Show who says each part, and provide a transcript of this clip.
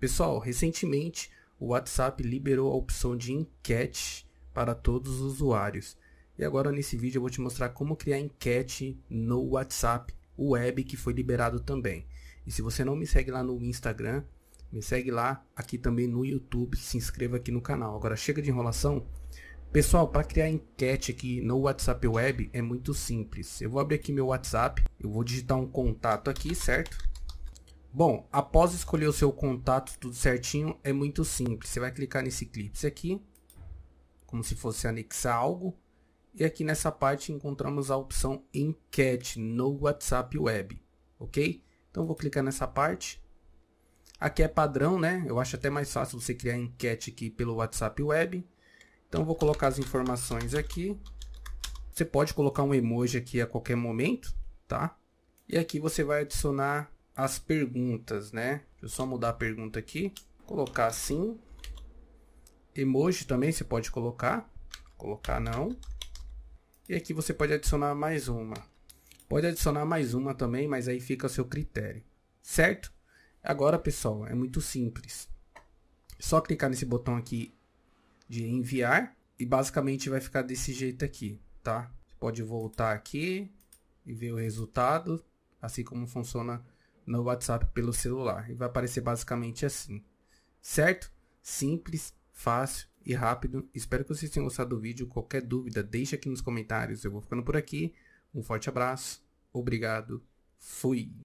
Speaker 1: Pessoal, recentemente o WhatsApp liberou a opção de enquete para todos os usuários. E agora nesse vídeo eu vou te mostrar como criar enquete no WhatsApp Web que foi liberado também. E se você não me segue lá no Instagram, me segue lá aqui também no YouTube, se inscreva aqui no canal. Agora chega de enrolação. Pessoal, para criar enquete aqui no WhatsApp Web é muito simples. Eu vou abrir aqui meu WhatsApp, eu vou digitar um contato aqui, certo? Bom, após escolher o seu contato tudo certinho, é muito simples. Você vai clicar nesse clips aqui, como se fosse anexar algo. E aqui nessa parte encontramos a opção enquete no WhatsApp Web, ok? Então vou clicar nessa parte. Aqui é padrão, né? Eu acho até mais fácil você criar enquete aqui pelo WhatsApp Web. Então vou colocar as informações aqui. Você pode colocar um emoji aqui a qualquer momento, tá? E aqui você vai adicionar as perguntas, né? Deixa eu só mudar a pergunta aqui. Colocar assim. Emoji também você pode colocar. Colocar não. E aqui você pode adicionar mais uma. Pode adicionar mais uma também, mas aí fica a seu critério. Certo? Agora, pessoal, é muito simples. É só clicar nesse botão aqui de enviar e basicamente vai ficar desse jeito aqui, tá? Você pode voltar aqui e ver o resultado, assim como funciona no WhatsApp pelo celular. E vai aparecer basicamente assim. Certo? Simples, fácil e rápido. Espero que vocês tenham gostado do vídeo. Qualquer dúvida, deixa aqui nos comentários. Eu vou ficando por aqui. Um forte abraço. Obrigado. Fui.